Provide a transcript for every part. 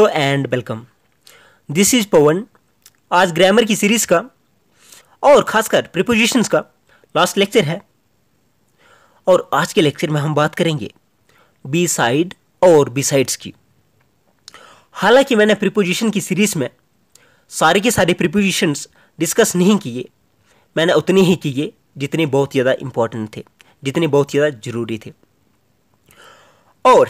hello and welcome this is Pawan आज grammar की series का और खासकर प्रिपोजिशंस का लास्ट लेक्चर है और आज के लेक्चर में हम बात करेंगे बी साइड और बी साइड्स की हालांकि मैंने प्रिपोजिशन की सीरीज़ में सारे के सारे प्रिपोजिशंस डिस्कस नहीं किए मैंने उतने ही किए जितने बहुत ज़्यादा इम्पोर्टेंट थे जितने बहुत ज़्यादा ज़रूरी थे और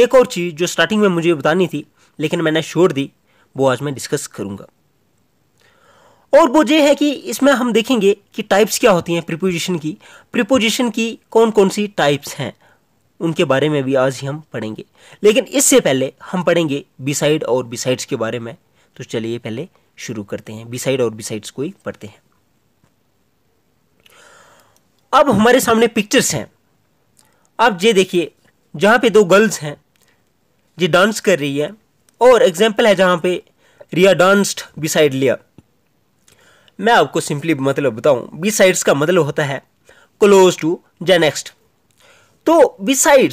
एक और चीज़ जो स्टार्टिंग में मुझे बतानी थी लेकिन मैंने छोड़ दी वो आज मैं डिस्कस करूँगा और वो ये है कि इसमें हम देखेंगे कि टाइप्स क्या होती हैं प्रिपोजिशन की प्रिपोजिशन की कौन कौन सी टाइप्स हैं उनके बारे में भी आज ही हम पढ़ेंगे लेकिन इससे पहले हम पढ़ेंगे बिसाइड और बिसाइड्स के बारे में तो चलिए पहले शुरू करते हैं बिसाइड और बिसाइड्स को ही पढ़ते हैं अब हमारे सामने पिक्चर्स हैं अब ये देखिए जहाँ पे दो गर्ल्स हैं ये डांस कर रही है और एग्जाम्पल है जहाँ पे रिया डांस्ड बिसाइड लिया मैं आपको सिंपली मतलब बताऊँ बी का मतलब होता है क्लोज टू जेनेक्स्ट तो बी बिसाइड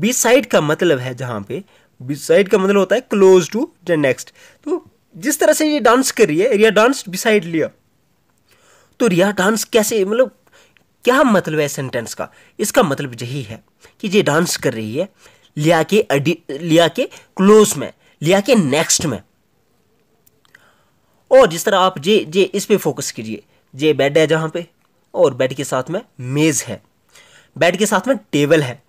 बी साइड का मतलब है जहाँ पे बी साइड का मतलब होता है क्लोज टू जेनेक्स्ट तो जिस तरह से ये डांस कर रही है रिया डांस बिसाइड लिया तो रिया डांस कैसे मतलब क्या मतलब है सेंटेंस का इसका मतलब यही है कि ये डांस कर रही है लिया के लिया के क्लोज में लिया के नेक्स्ट में और जिस तरह आप जे जे इस पे फोकस कीजिए जे बेड है जहाँ पे और बेड के साथ में मेज़ है बेड के साथ में टेबल है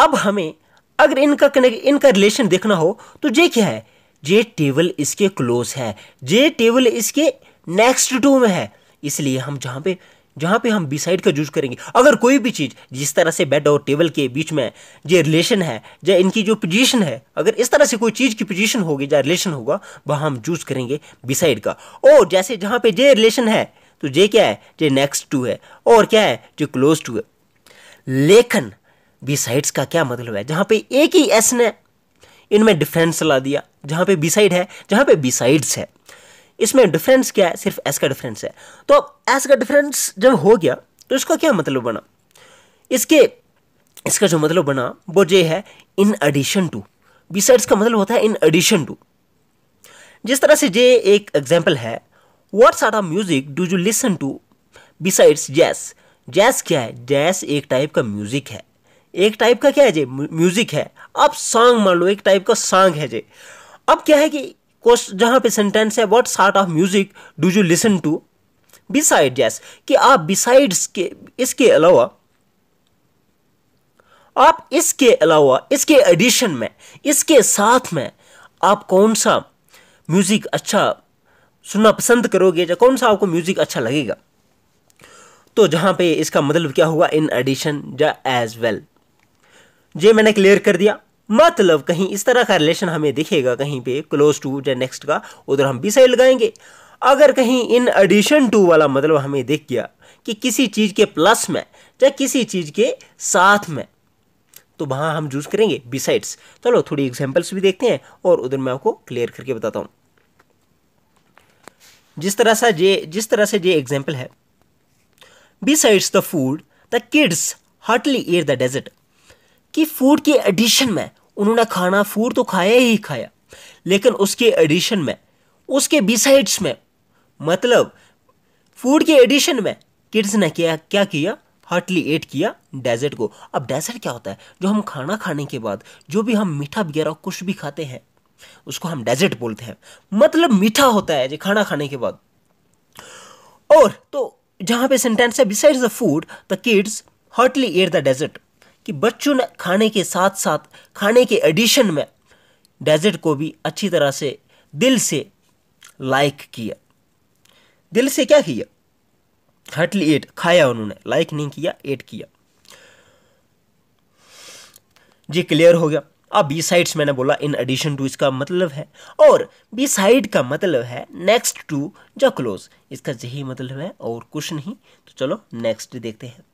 अब हमें अगर इनका कनेक्ट इनका रिलेशन देखना हो तो जे क्या है जे टेबल इसके क्लोज है जे टेबल इसके नेक्स्ट टू में है इसलिए हम जहाँ पे जहाँ पे हम बी साइड का यूज करेंगे अगर कोई भी चीज़ जिस तरह से बेड और टेबल के बीच में जो रिलेशन है या इनकी जो पोजीशन है अगर इस तरह से कोई चीज़ की पोजीशन होगी या रिलेशन होगा वह हम यूज करेंगे बी साइड का और जैसे जहाँ पे जे रिलेशन है तो जे क्या है जे नेक्स्ट टू है और क्या है जो क्लोज टू है लेखन बी साइड्स का क्या मतलब है जहाँ पे एक ही एस ने इनमें डिफरेंस ला दिया जहाँ पे बी साइड है जहाँ पे बी साइड्स है इसमें डिफरेंस क्या है सिर्फ एस का डिफरेंस है तो अब एस का डिफरेंस जब हो गया तो इसका क्या मतलब बना इसके इसका जो मतलब बना वो ये है इन एडिशन टू बीसाइड्स का मतलब होता है इन एडिशन टू जिस तरह से ये एक एग्जाम्पल है what are of music do you listen to besides jazz jazz क्या है जैस एक टाइप का म्यूजिक है एक टाइप का क्या है जे म्यूजिक है अब सॉन्ग मान लो एक टाइप का सॉन्ग है जे अब क्या है कि क्वेश्चन जहाँ पे सेंटेंस है what sort of music do you listen to beside yes कि आप बिसाइड्स के इसके अलावा आप इसके अलावा इसके एडिशन में इसके साथ में आप कौन सा म्यूज़िक अच्छा सुनना पसंद करोगे या कौन सा आपको म्यूज़िक अच्छा लगेगा तो जहां पे इसका मतलब क्या हुआ इन एडिशन या एज वेल ये मैंने क्लियर कर दिया मतलब कहीं इस तरह का रिलेशन हमें दिखेगा कहीं पे क्लोज टू या नेक्स्ट का उधर हम बी साइड लगाएंगे अगर कहीं इन एडिशन टू वाला मतलब हमें दिख गया कि किसी चीज़ के प्लस में या किसी चीज़ के साथ में तो वहां हम यूज़ करेंगे बिसाइड्स चलो थोड़ी एग्जाम्पल्स भी देखते हैं और उधर मैं आपको क्लियर करके बताता हूं जिस तरह से जे जिस तरह से ये एग्जाम्पल है besides the food the kids heartily here the dessert कि फूड के एडिशन में उन्होंने खाना फूड तो खाया ही खाया लेकिन उसके एडिशन में उसके बिसाइड्स में मतलब फूड के एडिशन में किड्स ने क्या क्या किया हार्टली एट किया डेजर्ट को अब डेजर्ट क्या होता है जो हम खाना खाने के बाद जो भी हम मीठा वगैरह कुछ भी खाते हैं उसको हम डेजर्ट बोलते हैं मतलब मीठा होता है जो खाना खाने के बाद और तो जहाँ पे सेंटेंस है besides the food the kids heartily ate the dessert कि बच्चों ने खाने के साथ साथ खाने के एडिशन में डेजर्ट को भी अच्छी तरह से दिल से लाइक किया दिल से क्या किया हटली एट खाया उन्होंने लाइक नहीं किया एट किया जी क्लियर हो गया अब बी साइड्स मैंने बोला इन एडिशन टू इसका मतलब है और बी साइड का मतलब है नेक्स्ट टू जो क्लोज इसका यही मतलब है और कुछ नहीं तो चलो नेक्स्ट देखते हैं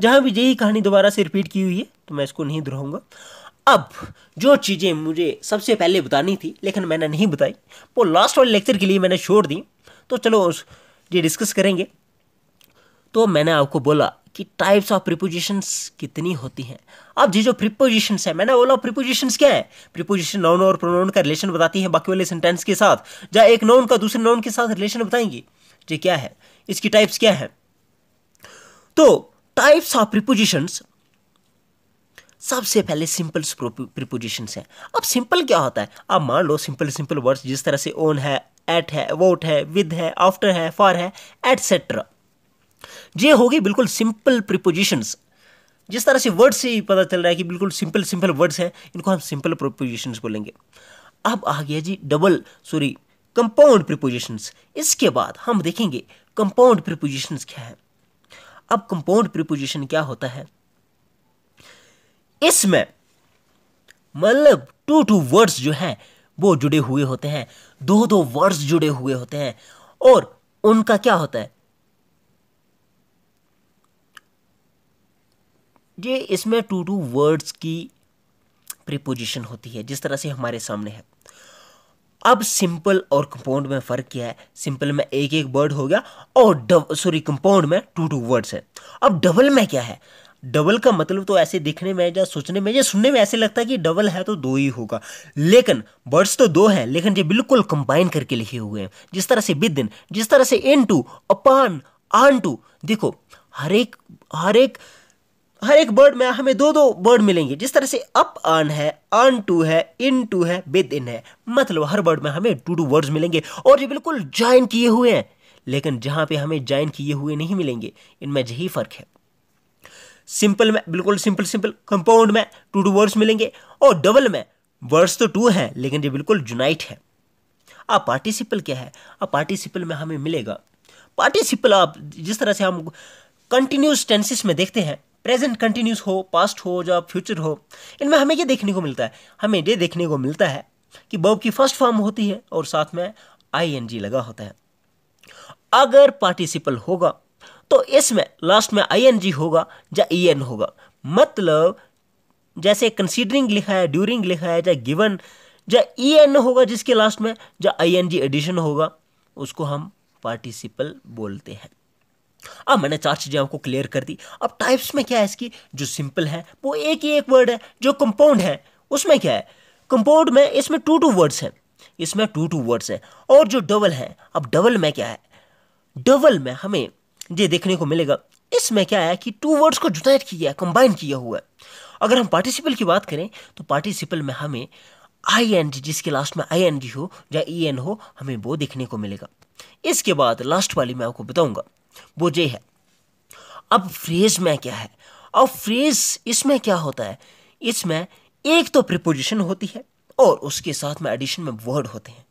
जहाँ भी यही कहानी दोबारा से रिपीट की हुई है तो मैं इसको नहीं दोहराऊंगा अब जो चीज़ें मुझे सबसे पहले बतानी थी लेकिन मैंने नहीं बताई वो लास्ट वाले लेक्चर के लिए मैंने छोड़ दी तो चलो ये डिस्कस करेंगे तो मैंने आपको बोला कि टाइप्स ऑफ प्रिपोजिशंस कितनी होती हैं अब ये जो प्रिपोजिशंस है मैंने बोला प्रिपोजिशंस क्या है प्रिपोजिशन नॉन और प्रोनाउन का रिलेशन बताती है बाकी वाले सेंटेंस के साथ जहाँ एक नॉन का दूसरे नॉन के साथ रिलेशन बताएंगी ये क्या है इसकी टाइप्स क्या है तो टाइप्स ऑफ प्रिपोजिशंस सबसे पहले सिंपल प्रिपोजिशंस हैं अब सिंपल क्या होता है अब मान लो सिंपल सिंपल वर्ड्स जिस तरह से ओन है एट है वोट है विद है आफ्टर है फॉर है एटसेट्रा ये होगी बिल्कुल सिंपल प्रिपोजिशंस जिस तरह से वर्ड से ही पता चल रहा है कि बिल्कुल सिंपल सिंपल वर्ड्स हैं इनको हम सिंपल प्रिपोजिशंस बोलेंगे अब आ गया जी डबल सॉरी कंपाउंड प्रिपोजिशंस इसके बाद हम देखेंगे कंपाउंड प्रिपोजिशंस क्या है अब कंपाउंड प्रीपोजिशन क्या होता है इसमें मतलब टू टू वर्ड्स जो हैं वो जुड़े हुए होते हैं दो दो वर्ड्स जुड़े हुए होते हैं और उनका क्या होता है ये इसमें टू टू वर्ड्स की प्रिपोजिशन होती है जिस तरह से हमारे सामने है अब सिंपल और कंपाउंड में फ़र्क क्या है सिंपल में एक एक वर्ड हो गया और सॉरी कंपाउंड में टू टू वर्ड्स है अब डबल में क्या है डबल का मतलब तो ऐसे देखने में या सोचने में या सुनने में ऐसे लगता है कि डबल है तो दो ही होगा लेकिन वर्ड्स तो दो हैं लेकिन ये बिल्कुल कंबाइन करके लिखे हुए हैं जिस तरह से विदिन जिस तरह से इन टू अपान आन टू देखो हर एक हर एक हर एक वर्ड में हमें दो दो वर्ड मिलेंगे जिस तरह से अप ऑन है ऑन टू है इन टू है विद इन है मतलब हर वर्ड में हमें टू टू वर्ड्स मिलेंगे और ये बिल्कुल ज्वाइन किए हुए हैं लेकिन जहां पे हमें ज्वाइन किए हुए नहीं मिलेंगे इनमें यही फ़र्क है सिंपल में बिल्कुल सिंपल सिंपल कंपाउंड में टू टू वर्ड्स मिलेंगे और डबल में वर्ड्स तो टू हैं लेकिन ये बिल्कुल यूनाइट है अब पार्टिसिपल क्या है अब पार्टिसिपल में हमें मिलेगा पार्टिसिपल आप जिस तरह से हम कंटिन्यूस टेंसेस में देखते हैं प्रेजेंट कंटिन्यूस हो पास्ट हो या फ्यूचर हो इनमें हमें ये देखने को मिलता है हमें ये देखने को मिलता है कि बर्ब की फर्स्ट फॉर्म होती है और साथ में आई एन जी लगा होता है अगर पार्टिसिपल होगा तो इसमें लास्ट में आई एन जी होगा या ई e एन होगा मतलब जैसे कंसीडरिंग लिखा है ड्यूरिंग लिखा है या गिवन या ई एन होगा जिसके लास्ट में या आई एन जी एडिशन होगा उसको हम पार्टिसिपल बोलते हैं अब हाँ, मैंने चार चीज़ें आपको क्लियर कर दी अब टाइप्स में क्या है इसकी जो सिंपल है वो एक ही एक वर्ड है जो कंपाउंड है उसमें क्या है कंपाउंड में इसमें टू टू वर्ड्स हैं इसमें टू टू वर्ड्स हैं और जो डबल है अब डबल में क्या है डबल में हमें ये देखने को मिलेगा इसमें क्या है कि टू वर्ड्स को जुटाइट किया है कंबाइन किया हुआ है अगर हम पार्टिसिपल की बात करें तो पार्टिसिपल में हमें आई एन जी जिसके लास्ट में आई एन जी हो या ई एन हो हमें वो देखने को मिलेगा इसके बाद लास्ट वाली मैं आपको बताऊंगा वो ये है अब फ्रेज में क्या है और फ्रेज इसमें क्या होता है इसमें एक तो प्रिपोजिशन होती है और उसके साथ में एडिशन में वर्ड होते हैं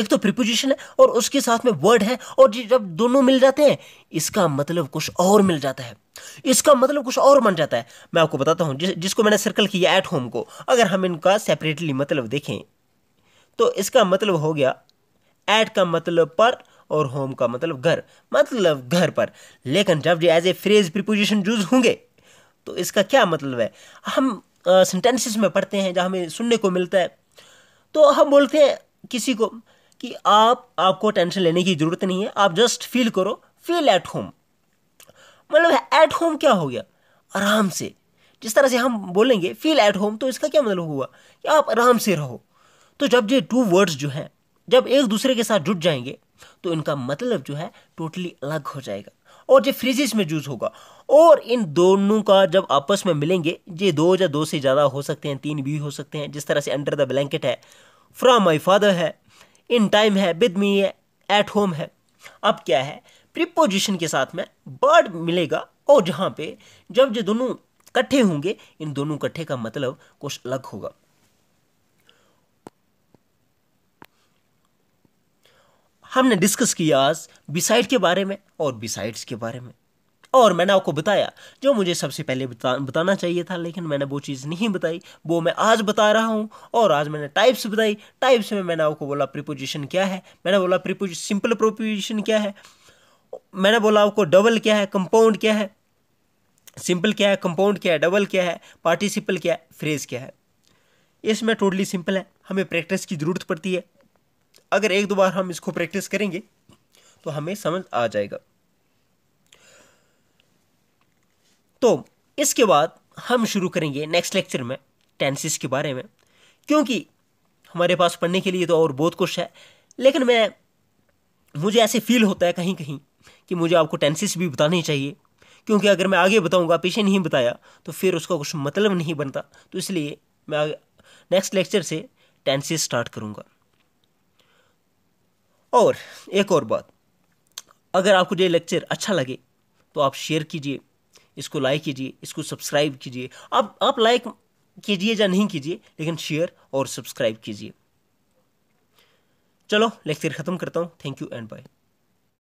एक तो प्रिपोजिशन है और उसके साथ में वर्ड है और जब दोनों मिल जाते हैं इसका मतलब कुछ और मिल जाता है इसका मतलब कुछ और बन जाता है मैं आपको बताता हूं जिस, जिसको मैंने सर्कल किया एट होम को अगर हम इनका सेपरेटली मतलब देखें तो इसका मतलब हो गया एट का मतलब पर और होम का मतलब घर मतलब घर पर लेकिन जब ये as a phrase preposition use होंगे तो इसका क्या मतलब है हम सेंटेंसेस में पढ़ते हैं जहाँ हमें सुनने को मिलता है तो हम बोलते हैं किसी को कि आप आपको टेंशन लेने की ज़रूरत नहीं है आप जस्ट फील करो फील एट होम मतलब एट होम क्या हो गया आराम से जिस तरह से हम बोलेंगे फील एट होम तो इसका क्या मतलब हुआ कि आप आराम से रहो तो जब ये टू वर्ड्स जो हैं जब एक दूसरे के साथ जुट जाएंगे तो इनका मतलब जो है टोटली अलग हो जाएगा और ये फ्रिजिस में यूज़ होगा और इन दोनों का जब आपस में मिलेंगे ये दो या दो से ज़्यादा हो सकते हैं तीन भी हो सकते हैं जिस तरह से अंडर द ब्लैंकेट है फ्रॉम माई फादर है इन टाइम है विद मी है एट होम है अब क्या है प्रिपोजिशन के साथ में बर्ड मिलेगा और जहाँ पे जब ये दोनों इकट्ठे होंगे इन दोनों इकट्ठे का मतलब कुछ अलग होगा हमने डिस्कस किया आज बिसाइड के बारे में और बिसाइड्स के बारे में और मैंने आपको बताया जो मुझे सबसे पहले बता, बताना चाहिए था लेकिन मैंने वो चीज़ नहीं बताई वो मैं आज बता रहा हूँ और आज मैंने टाइप्स बताई टाइप्स में मैंने आपको बोला प्रिपोजिशन क्या है मैंने बोला प्रिपोज सिंपल प्रोपोजिशन क्या है मैंने बोला आपको डबल क्या है कंपाउंड क्या है सिंपल क्या है कंपाउंड क्या है डबल क्या है पार्टिसिपल क्या है फ्रेज क्या है इसमें टोटली सिंपल है हमें प्रैक्टिस की ज़रूरत पड़ती है अगर एक दो बार हम इसको प्रैक्टिस करेंगे तो हमें समझ आ जाएगा तो इसके बाद हम शुरू करेंगे नेक्स्ट लेक्चर में टेंसिस के बारे में क्योंकि हमारे पास पढ़ने के लिए तो और बहुत कुछ है लेकिन मैं मुझे ऐसे फील होता है कहीं कहीं कि मुझे आपको टेंसिस भी बतानी चाहिए क्योंकि अगर मैं आगे बताऊंगा पीछे नहीं बताया तो फिर उसका कुछ मतलब नहीं बनता तो इसलिए मैं नेक्स्ट लेक्चर से टेंसिस स्टार्ट करूँगा और एक और बात अगर आपको ये लेक्चर अच्छा लगे तो आप शेयर कीजिए इसको लाइक कीजिए इसको सब्सक्राइब कीजिए आप आप लाइक कीजिए या नहीं कीजिए लेकिन शेयर और सब्सक्राइब कीजिए चलो लेक्चर ख़त्म करता हूँ थैंक यू एंड बाय